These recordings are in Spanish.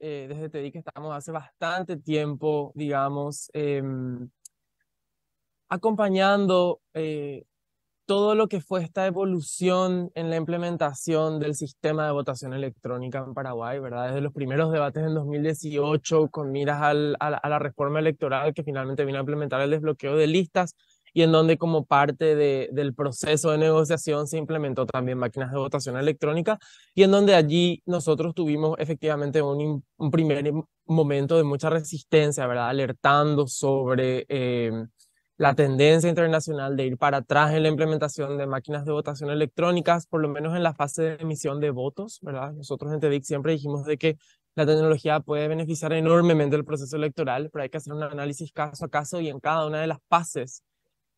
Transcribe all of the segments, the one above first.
eh, desde TEDIC estamos hace bastante tiempo, digamos, em, acompañando eh, todo lo que fue esta evolución en la implementación del sistema de votación electrónica en Paraguay, ¿verdad? Desde los primeros debates en 2018, con miras al, a, la, a, la reforma electoral que finalmente vino a implementar el desbloqueo de listas, y en donde como parte de, del proceso de negociación se implementó también máquinas de votación electrónica y en donde allí nosotros tuvimos efectivamente un, un primer momento de mucha resistencia, ¿verdad? Alertando sobre eh, la tendencia internacional de ir para atrás en la implementación de máquinas de votación electrónicas, por lo menos en la fase de emisión de votos, ¿verdad? Nosotros en TEDIC siempre dijimos de que la tecnología puede beneficiar enormemente el proceso electoral, pero hay que hacer un análisis caso a caso y en cada una de las fases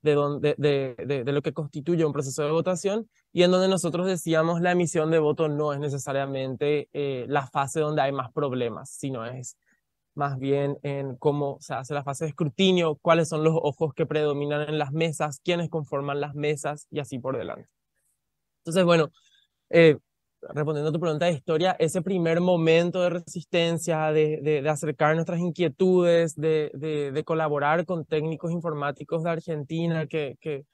de, de, lo que constituye un proceso de votación y en donde nosotros decíamos la emisión de voto no es necesariamente eh, la fase donde hay más problemas, sino es más bien en cómo se hace la fase de escrutinio, cuáles son los ojos que predominan en las mesas, quiénes conforman las mesas y así por delante. Entonces, bueno, eh, respondiendo a tu pregunta de historia, ese primer momento de resistencia, de, acercar nuestras inquietudes, de, de, colaborar con técnicos informáticos de Argentina que, que,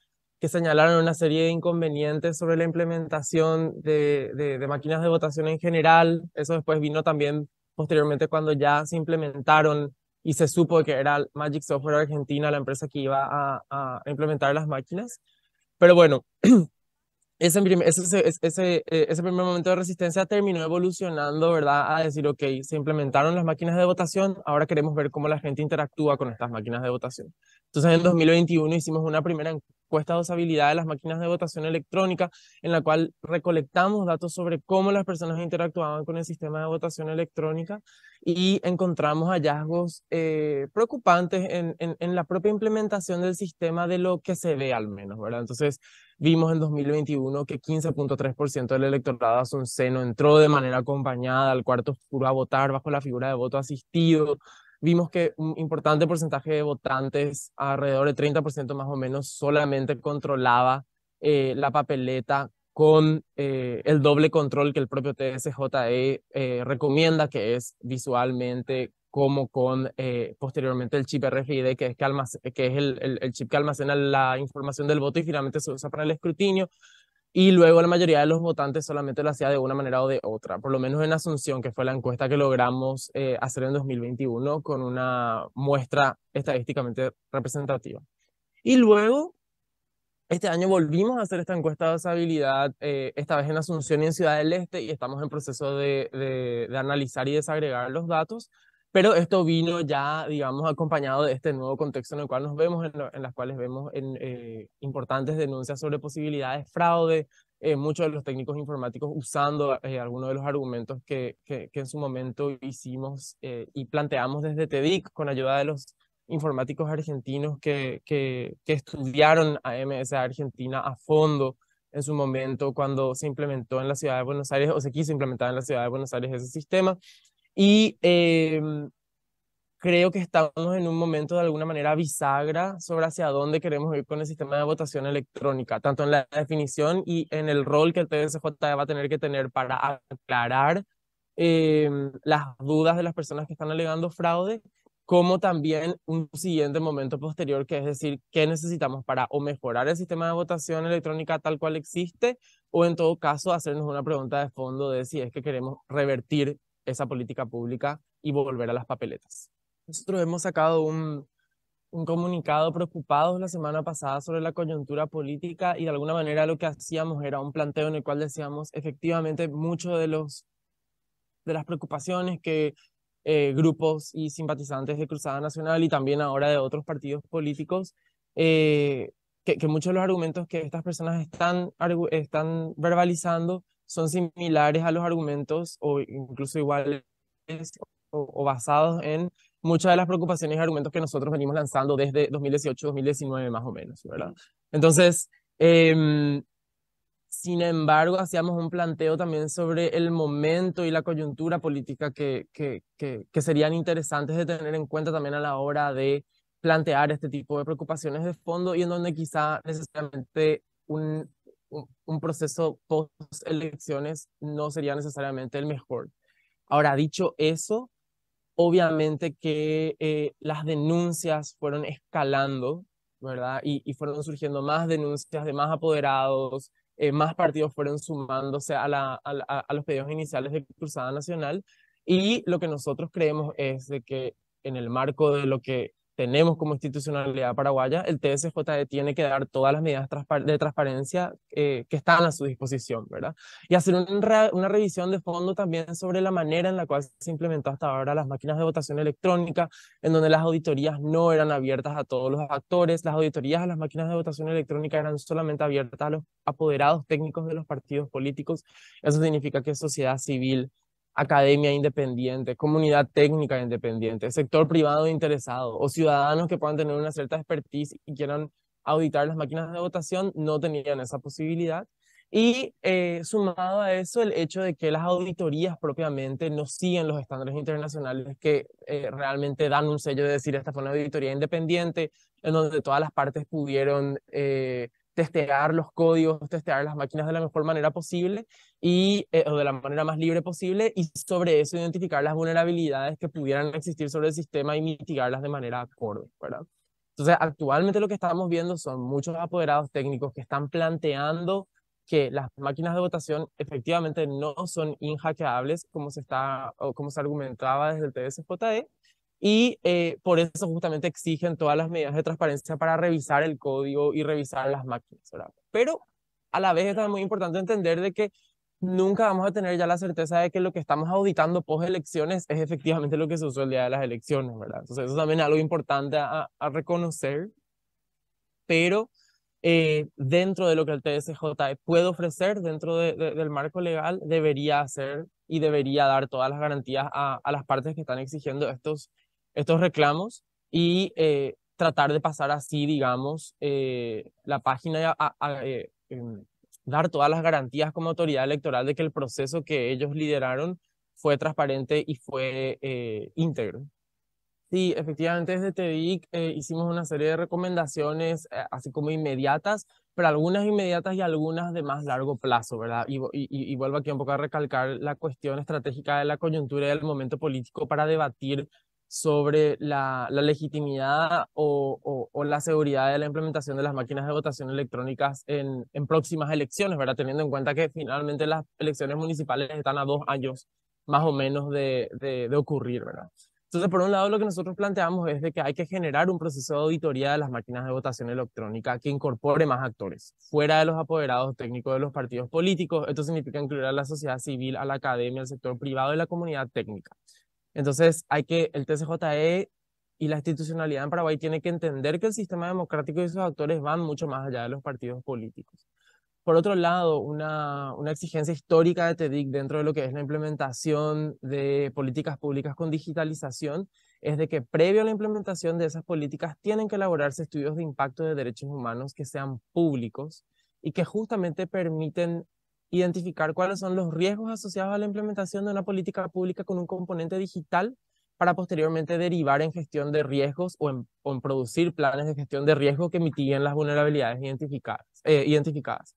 señalaron una serie de inconvenientes sobre la implementación de, máquinas de votación en general. Eso después vino también posteriormente cuando ya se implementaron y se supo que era Magic Software Argentina la empresa que iba a implementar las máquinas. Pero bueno, ese, ese, ese, eh, ese, primer momento de resistencia terminó evolucionando, ¿verdad? A decir, ok, se implementaron las máquinas de votación, ahora queremos ver cómo la gente interactúa con estas máquinas de votación. Entonces, en 2021 hicimos una primera encuesta de usabilidad de las máquinas de votación electrónica, en la cual recolectamos datos sobre cómo las personas interactuaban con el sistema de votación electrónica y encontramos hallazgos eh, preocupantes en, en, la propia implementación del sistema de lo que se ve al menos, ¿verdad? Entonces vimos en 2021 que 15.3% del electorado asunceno entró de manera acompañada al cuarto oscuro a votar bajo la figura de voto asistido, vimos que un importante porcentaje de votantes, alrededor del 30% más o menos, solamente controlaba eh, la papeleta con eh, el doble control que el propio TSJE eh, recomienda, que es visualmente como con posteriormente el chip RFID, que es, es el, chip que almacena la información del voto y finalmente se usa para el escrutinio y luego la mayoría de los votantes solamente lo hacía de una manera o de otra, por lo menos en Asunción, que fue la encuesta que logramos eh, hacer en 2021 con una muestra estadísticamente representativa. Y luego, este año volvimos a hacer esta encuesta de usabilidad, eh, esta vez en Asunción y en Ciudad del Este, y estamos en proceso de analizar y desagregar los datos pero esto vino ya, digamos, acompañado de este nuevo contexto en el cual nos vemos, en, las cuales vemos en, eh, importantes denuncias sobre posibilidades de fraude, eh, muchos de los técnicos informáticos usando eh, algunos de los argumentos que, que, en su momento hicimos y planteamos desde TEDIC con ayuda de los informáticos argentinos que, que, que estudiaron a MSA Argentina a fondo en su momento cuando se implementó en la ciudad de Buenos Aires o se quiso implementar en la ciudad de Buenos Aires ese sistema y em, creo que estamos en un momento de alguna manera bisagra sobre hacia dónde queremos ir con el sistema de votación electrónica, tanto en la definición y en el rol que el TSJ va a tener que tener para aclarar em, las dudas de las personas que están alegando fraude, como también un siguiente momento posterior, que es decir, qué necesitamos para o mejorar el sistema de votación electrónica tal cual existe, o en todo caso hacernos una pregunta de fondo de si es que queremos revertir esa política pública y volver a las papeletas. Nosotros hemos sacado un, un comunicado preocupados la semana pasada sobre la coyuntura política y de alguna manera lo que hacíamos era un planteo en el cual decíamos efectivamente mucho de los de las preocupaciones que eh, grupos y simpatizantes de Cruzada Nacional y también ahora de otros partidos políticos eh, que, que, muchos de los argumentos que estas personas están, están verbalizando son similares a los argumentos o incluso iguales o, basados en muchas de las preocupaciones y argumentos que nosotros venimos lanzando desde 2018-2019 más o menos, ¿verdad? Entonces, em, sin embargo, hacíamos un planteo también sobre el momento y la coyuntura política que, que, que, que serían interesantes de tener en cuenta también a la hora de plantear este tipo de preocupaciones de fondo y en donde quizá necesariamente un un proceso post elecciones no sería necesariamente el mejor. Ahora, dicho eso, obviamente que eh, las denuncias fueron escalando, ¿verdad? Y, fueron surgiendo más denuncias de más apoderados, eh, más partidos fueron sumándose a, a, los pedidos iniciales de Cruzada Nacional. Y lo que nosotros creemos es de que en el marco de lo que tenemos como institucionalidad paraguaya, el TSJ tiene que dar todas las medidas de transparencia eh, que están a su disposición, ¿verdad? Y hacer una revisión de fondo también sobre la manera en la cual se implementó hasta ahora las máquinas de votación electrónica, en donde las auditorías no eran abiertas a todos los actores, las auditorías a las máquinas de votación electrónica eran solamente abiertas a los apoderados técnicos de los partidos políticos, eso significa que sociedad civil, academia independiente, comunidad técnica independiente, sector privado interesado o ciudadanos que puedan tener una cierta expertise y quieran auditar las máquinas de votación, no tenían esa posibilidad. Y eh, sumado a eso, el hecho de que las auditorías propiamente no siguen los estándares internacionales que eh, realmente dan un sello de decir esta fue una auditoría independiente, en donde todas las partes pudieron eh, testear los códigos, testear las máquinas de la mejor manera posible y, eh, o de la manera más libre posible y sobre eso identificar las vulnerabilidades que pudieran existir sobre el sistema y mitigarlas de manera acorde, ¿verdad? Entonces, actualmente lo que estamos viendo son muchos apoderados técnicos que están planteando que las máquinas de votación efectivamente no son inhackeables, como se, está, o como se argumentaba desde el TSJD e, y eh, por eso justamente exigen todas las medidas de transparencia para revisar el código y revisar las máquinas. ¿verdad? Pero a la vez es muy importante entender de que nunca vamos a tener ya la certeza de que lo que estamos auditando post elecciones es efectivamente lo que se usó el día de las elecciones, ¿verdad? Entonces eso también es algo importante a, reconocer, pero eh, dentro de lo que el TSJ e puede ofrecer, dentro del marco legal, debería hacer y debería dar todas las garantías a, a las partes que están exigiendo estos estos reclamos y eh, tratar de pasar así, digamos, eh, la página, a, eh, em, dar todas las garantías como autoridad electoral de que el proceso que ellos lideraron fue transparente y fue íntegro. Sí, efectivamente desde TEDIC hicimos una serie de recomendaciones, así como inmediatas, pero algunas inmediatas y algunas de más largo plazo, ¿verdad? Y, y, vuelvo aquí un poco a recalcar la cuestión estratégica de la coyuntura y del momento político para debatir sobre la, legitimidad o, la seguridad de la implementación de las máquinas de votación electrónicas en, próximas elecciones, ¿verdad? Teniendo en cuenta que finalmente las elecciones municipales están a dos años más o menos de, ocurrir, ¿verdad? Entonces, por un lado, lo que nosotros planteamos es de que hay que generar un proceso de auditoría de las máquinas de votación electrónica que incorpore más actores, fuera de los apoderados técnicos de los partidos políticos. Esto significa incluir a la sociedad civil, a la academia, al sector privado y la comunidad técnica. Entonces, hay que, el TCJE y la institucionalidad en Paraguay tiene que entender que el sistema democrático y sus actores van mucho más allá de los partidos políticos. Por otro lado, una, una exigencia histórica de TEDIC dentro de lo que es la implementación de políticas públicas con digitalización es de que previo a la implementación de esas políticas tienen que elaborarse estudios de impacto de derechos humanos que sean públicos y que justamente permiten identificar cuáles son los riesgos asociados a la implementación de una política pública con un componente digital para posteriormente derivar en gestión de riesgos o en, producir planes de gestión de riesgos que mitiguen las vulnerabilidades eh, identificadas.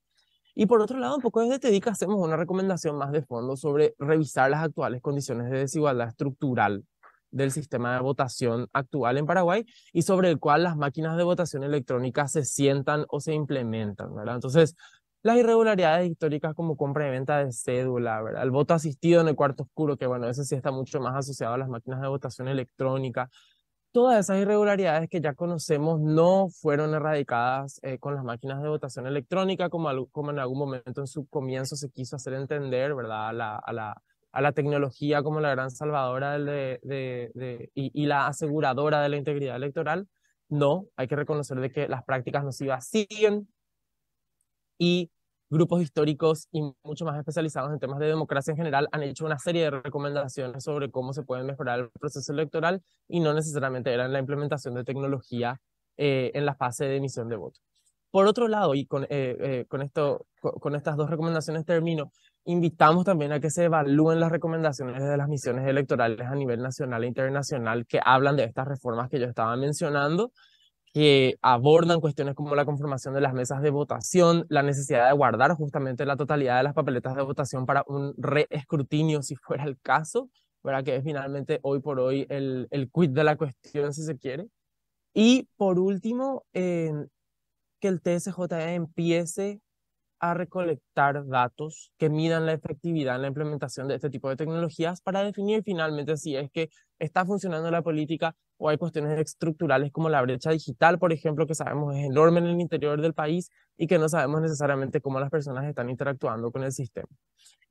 Y por otro lado, un poco desde TEDIC hacemos una recomendación más de fondo sobre revisar las actuales condiciones de desigualdad estructural del sistema de votación actual en Paraguay y sobre el cual las máquinas de votación electrónica se sientan o se implementan, Entonces, las irregularidades históricas como compra y venta de cédula, ¿verdad? el voto asistido en el cuarto oscuro, que bueno, ese sí está mucho más asociado a las máquinas de votación electrónica. Todas esas irregularidades que ya conocemos no fueron erradicadas eh, con las máquinas de votación electrónica, como, como en algún momento en su comienzo se quiso hacer entender, ¿verdad? A la, a la, a la tecnología como la gran salvadora de, de, y, y la aseguradora de la integridad electoral. No, hay que reconocer de que las prácticas nocivas siguen, y grupos históricos y mucho más especializados en temas de democracia en general han hecho una serie de recomendaciones sobre cómo se puede mejorar el proceso electoral y no necesariamente eran la implementación de tecnología eh, en la fase de emisión de voto. Por otro lado, y con, eh, eh, con, esto, con estas dos recomendaciones termino, invitamos también a que se evalúen las recomendaciones de las misiones electorales a nivel nacional e internacional que hablan de estas reformas que yo estaba mencionando que abordan cuestiones como la conformación de las mesas de votación, la necesidad de guardar justamente la totalidad de las papeletas de votación para un reescrutinio, si fuera el caso, para que es finalmente hoy por hoy el, el quid de la cuestión, si se quiere. Y por último, que el TSJ e empiece a recolectar datos que midan la efectividad en la implementación de este tipo de tecnologías para definir finalmente si es que está funcionando la política o hay cuestiones estructurales como la brecha digital, por ejemplo, que sabemos es enorme en el interior del país y que no sabemos necesariamente cómo las personas están interactuando con el sistema.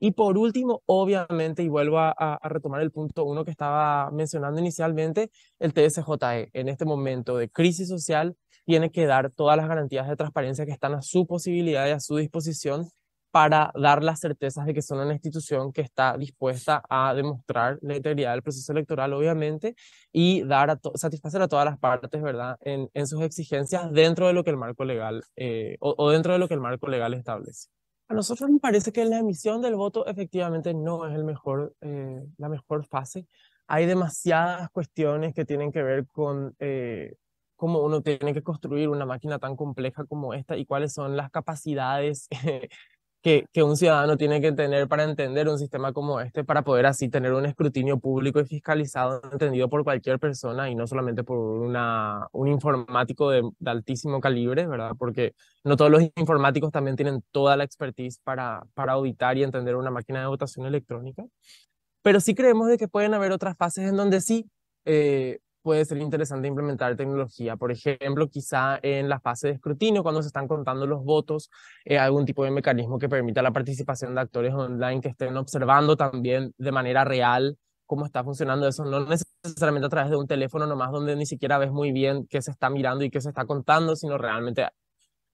Y por último, obviamente, y vuelvo a, retomar el punto uno que estaba mencionando inicialmente, el TSJE en este momento de crisis social tiene que dar todas las garantías de transparencia que están a su posibilidad y a su disposición para dar las certezas de que son una institución que está dispuesta a demostrar la integridad del proceso electoral, obviamente, y dar a satisfacer a todas las partes, ¿verdad?, en, sus exigencias dentro de lo que el marco legal, eh, o dentro de lo que el marco legal establece. A nosotros nos parece que la emisión del voto efectivamente no es el mejor, eh, la mejor fase. Hay demasiadas cuestiones que tienen que ver con eh, cómo uno tiene que construir una máquina tan compleja como esta y cuáles son las capacidades que, un ciudadano tiene que tener para entender un sistema como este, para poder así tener un escrutinio público y fiscalizado, entendido por cualquier persona y no solamente por una, un informático de, altísimo calibre, ¿verdad? Porque no todos los informáticos también tienen toda la expertise para, para auditar y entender una máquina de votación electrónica. Pero sí creemos de que pueden haber otras fases en donde sí eh, puede ser interesante implementar tecnología. Por ejemplo, quizá en la fase de escrutinio, cuando se están contando los votos, eh, algún tipo de mecanismo que permita la participación de actores online que estén observando también de manera real cómo está funcionando eso, no necesariamente a través de un teléfono nomás donde ni siquiera ves muy bien qué se está mirando y qué se está contando, sino realmente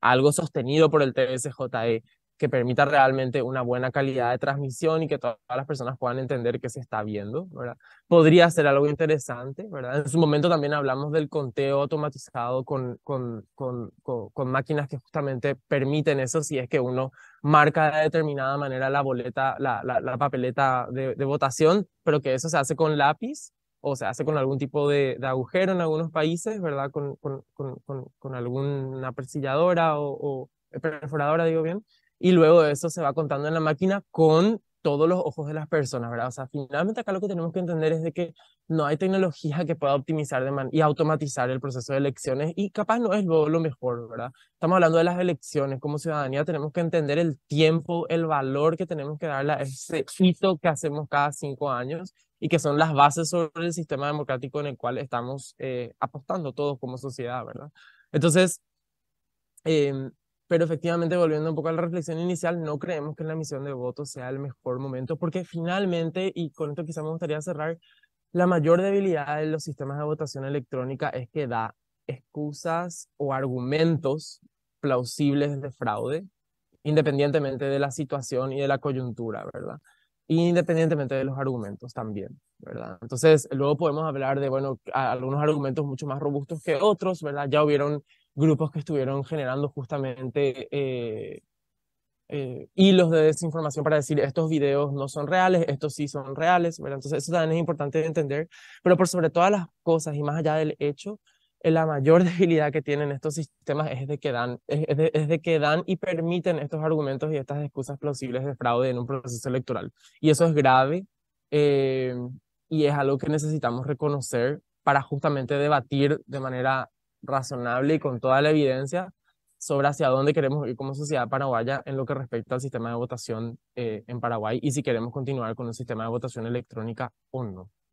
algo sostenido por el TSJE que permita realmente una buena calidad de transmisión y que todas las personas puedan entender qué se está viendo, ¿verdad? Podría ser algo interesante, ¿verdad? En su momento también hablamos del conteo automatizado con, con, con, con, máquinas que justamente permiten eso si es que uno marca de determinada manera la boleta, la, la, papeleta de, votación, pero que eso se hace con lápiz o se hace con algún tipo de, agujero en algunos países, ¿verdad? Con, con, alguna persilladora o, o perforadora, digo bien y luego de eso se va contando en la máquina con todos los ojos de las personas, ¿verdad? O sea, finalmente acá lo que tenemos que entender es de que no hay tecnología que pueda optimizar de man y automatizar el proceso de elecciones y capaz no es lo, mejor, ¿verdad? Estamos hablando de las elecciones, como ciudadanía tenemos que entender el tiempo, el valor que tenemos que darle a ese hito que hacemos cada cinco años y que son las bases sobre el sistema democrático en el cual estamos eh, apostando todos como sociedad, ¿verdad? Entonces, em, pero efectivamente, volviendo un poco a la reflexión inicial, no creemos que la emisión de votos sea el mejor momento, porque finalmente, y con esto quizá me gustaría cerrar, la mayor debilidad de los sistemas de votación electrónica es que da excusas o argumentos plausibles de fraude, independientemente de la situación y de la coyuntura, ¿verdad? Independientemente de los argumentos también, ¿verdad? Entonces, luego podemos hablar de, bueno, algunos argumentos mucho más robustos que otros, ¿verdad? Ya hubieron grupos que estuvieron generando justamente eh, eh, hilos de desinformación para decir estos videos no son reales, estos sí son reales, ¿verdad? Entonces eso también es importante entender, pero por sobre todas las cosas y más allá del hecho, eh, la mayor debilidad que tienen estos sistemas es de que dan, es de, que dan y permiten estos argumentos y estas excusas plausibles de fraude en un proceso electoral. Y eso es grave y es algo que necesitamos reconocer para justamente debatir de manera razonable y con toda la evidencia sobre hacia dónde queremos ir como sociedad paraguaya en lo que respecta al sistema de votación eh, en Paraguay y si queremos continuar con un sistema de votación electrónica o no.